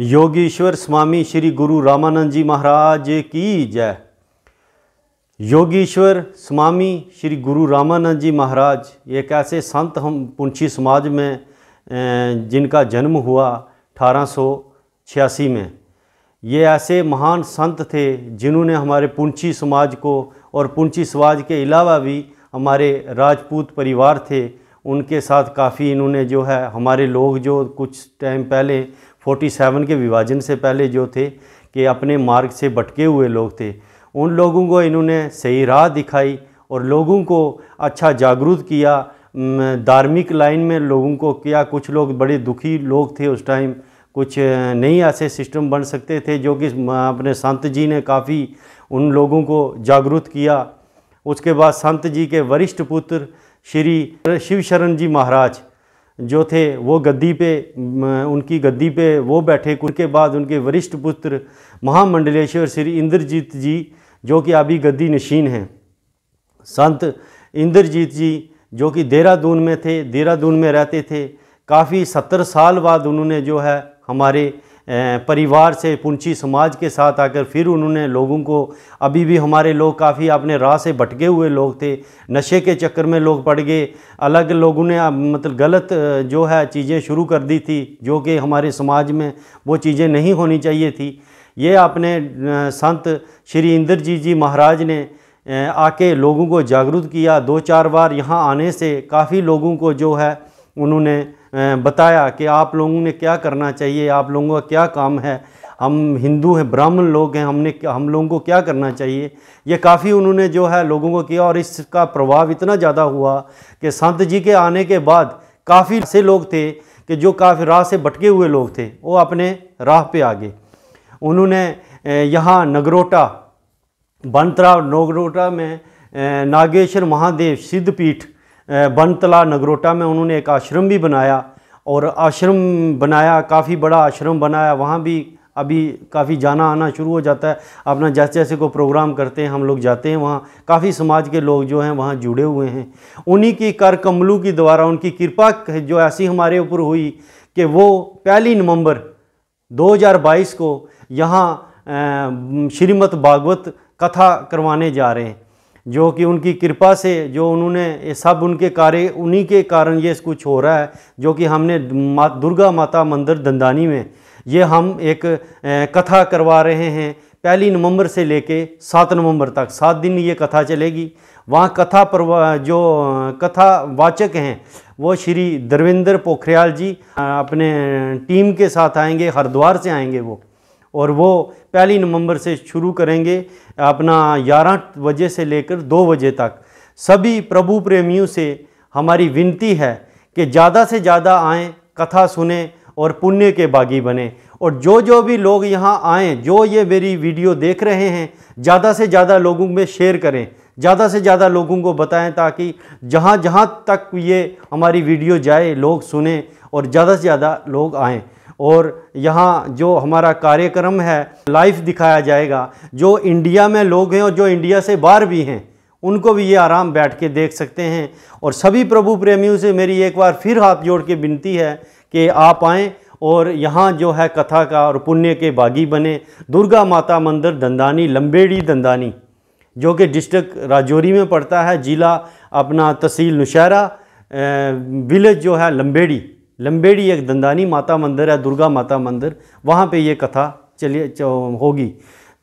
योगीश्वर स्वामी श्री गुरु रामानंद जी महाराज की जय योगीश्वर स्वामी श्री गुरु रामानंद जी महाराज एक ऐसे संत हम पुंछी समाज में जिनका जन्म हुआ अठारह में ये ऐसे महान संत थे जिन्होंने हमारे पुंछी समाज को और पुंछी समाज के अलावा भी हमारे राजपूत परिवार थे उनके साथ काफ़ी इन्होंने जो है हमारे लोग जो कुछ टाइम पहले 47 के विभाजन से पहले जो थे कि अपने मार्ग से भटके हुए लोग थे उन लोगों को इन्होंने सही राह दिखाई और लोगों को अच्छा जागरूक किया धार्मिक लाइन में लोगों को किया कुछ लोग बड़े दुखी लोग थे उस टाइम कुछ नहीं ऐसे सिस्टम बन सकते थे जो कि अपने संत जी ने काफ़ी उन लोगों को जागरूक किया उसके बाद संत जी के वरिष्ठ पुत्र श्री शिवशरण जी महाराज जो थे वो गद्दी पे उनकी गद्दी पे वो बैठे उनके बाद उनके वरिष्ठ पुत्र महामंडलेश्वर श्री इंद्रजीत जी जो कि अभी गद्दी नशीन हैं संत इंद्रजीत जी जो कि देहरादून में थे देहरादून में रहते थे काफ़ी सत्तर साल बाद उन्होंने जो है हमारे परिवार से पुंछी समाज के साथ आकर फिर उन्होंने लोगों को अभी भी हमारे लोग काफ़ी अपने राह से भटके हुए लोग थे नशे के चक्कर में लोग पड़ गए अलग लोगों ने मतलब गलत जो है चीज़ें शुरू कर दी थी जो कि हमारे समाज में वो चीज़ें नहीं होनी चाहिए थी ये अपने संत श्री इंद्र जी जी महाराज ने आके लोगों को जागरूक किया दो चार बार यहाँ आने से काफ़ी लोगों को जो है उन्होंने बताया कि आप लोगों ने क्या करना चाहिए आप लोगों का क्या काम है हम हिंदू हैं ब्राह्मण लोग हैं हमने हम लोगों को क्या करना चाहिए ये काफ़ी उन्होंने जो है लोगों को किया और इसका प्रभाव इतना ज़्यादा हुआ कि संत जी के आने के बाद काफ़ी से लोग थे कि जो काफ़ी राह से भटके हुए लोग थे वो अपने राह पे आ गए उन्होंने यहाँ नगरोटा बंतरा नगरोटा में नागेश्वर महादेव सिद्धपीठ बनतला नगरोटा में उन्होंने एक आश्रम भी बनाया और आश्रम बनाया काफ़ी बड़ा आश्रम बनाया वहाँ भी अभी काफ़ी जाना आना शुरू हो जाता है अपना जैसे जैसे को प्रोग्राम करते हैं हम लोग जाते हैं वहाँ काफ़ी समाज के लोग जो हैं वहाँ जुड़े हुए हैं उन्हीं की कर कमलू की द्वारा उनकी कृपा जो ऐसी हमारे ऊपर हुई कि वो पहली नवंबर 2022 को यहाँ श्रीमद भागवत कथा करवाने जा रहे हैं जो कि उनकी कृपा से जो उन्होंने ये सब उनके कार्य उन्हीं के कारण ये कुछ हो रहा है जो कि हमने मा, दुर्गा माता मंदिर दंदानी में ये हम एक ए, कथा करवा रहे हैं पहली नवंबर से लेके सात नवंबर तक सात दिन ये कथा चलेगी वहाँ कथा पर जो कथा वाचक हैं वो श्री धर्मेंद्र पोखरियाल जी अपने टीम के साथ आएंगे हरिद्वार से आएंगे वो और वो पहली नवंबर से शुरू करेंगे अपना ग्यारह बजे से लेकर दो बजे तक सभी प्रभु प्रेमियों से हमारी विनती है कि ज़्यादा से ज़्यादा आएँ कथा सुने और पुण्य के बागी बने और जो जो भी लोग यहाँ आएँ जो ये मेरी वीडियो देख रहे हैं ज़्यादा से ज़्यादा लोगों में शेयर करें ज़्यादा से ज़्यादा लोगों को बताएं ताकि जहाँ जहाँ तक ये हमारी वीडियो जाए लोग सुने और ज़्यादा से ज़्यादा लोग आएँ और यहाँ जो हमारा कार्यक्रम है लाइफ दिखाया जाएगा जो इंडिया में लोग हैं और जो इंडिया से बाहर भी हैं उनको भी ये आराम बैठ के देख सकते हैं और सभी प्रभु प्रेमियों से मेरी एक बार फिर हाथ जोड़ के विनती है कि आप आएँ और यहाँ जो है कथा का और पुण्य के बागी बने दुर्गा माता मंदिर दंदानी लंबेड़ी दंदानी जो कि डिस्ट्रिक्ट राजौरी में पड़ता है ज़िला अपना तहसील नुशहरा विलेज जो है लंबेड़ी लंबेड़ी एक दंदानी माता मंदिर है दुर्गा माता मंदिर वहाँ पे ये कथा चलिए होगी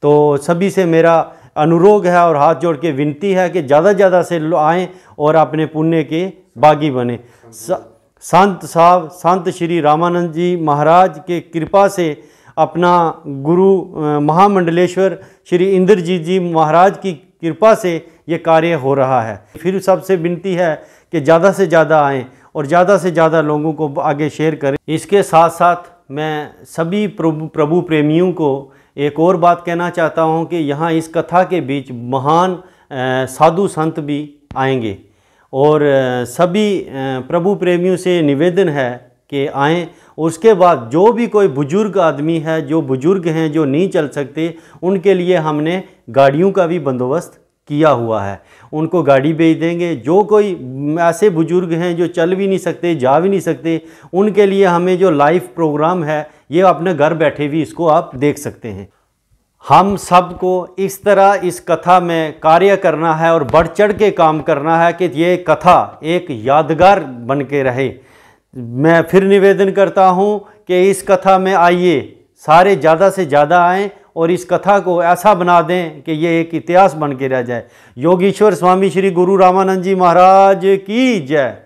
तो सभी से मेरा अनुरोध है और हाथ जोड़ के विनती है कि ज़्यादा से ज़्यादा से आएँ और अपने पुण्य के बागी बने संत साहब संत श्री रामानंद जी महाराज के कृपा से अपना गुरु महामंडलेश्वर श्री इंद्रजीत जी महाराज की कृपा से ये कार्य हो रहा है फिर सबसे विनती है कि ज़्यादा से ज़्यादा आएँ और ज़्यादा से ज़्यादा लोगों को आगे शेयर करें इसके साथ साथ मैं सभी प्रभु प्रभु प्रेमियों को एक और बात कहना चाहता हूँ कि यहाँ इस कथा के बीच महान साधु संत भी आएंगे और सभी प्रभु प्रेमियों से निवेदन है कि आएँ उसके बाद जो भी कोई बुज़ुर्ग आदमी है जो बुज़ुर्ग हैं जो नहीं चल सकते उनके लिए हमने गाड़ियों का भी बंदोबस्त किया हुआ है उनको गाड़ी भेज देंगे जो कोई ऐसे बुज़ुर्ग हैं जो चल भी नहीं सकते जा भी नहीं सकते उनके लिए हमें जो लाइव प्रोग्राम है ये अपने घर बैठे भी इसको आप देख सकते हैं हम सबको इस तरह इस कथा में कार्य करना है और बढ़ चढ़ के काम करना है कि ये कथा एक यादगार बन के रहे मैं फिर निवेदन करता हूँ कि इस कथा में आइए सारे ज़्यादा से ज़्यादा आएँ और इस कथा को ऐसा बना दें कि ये एक इतिहास बन के रह जाए योगीश्वर स्वामी श्री गुरु रामानंद जी महाराज की जय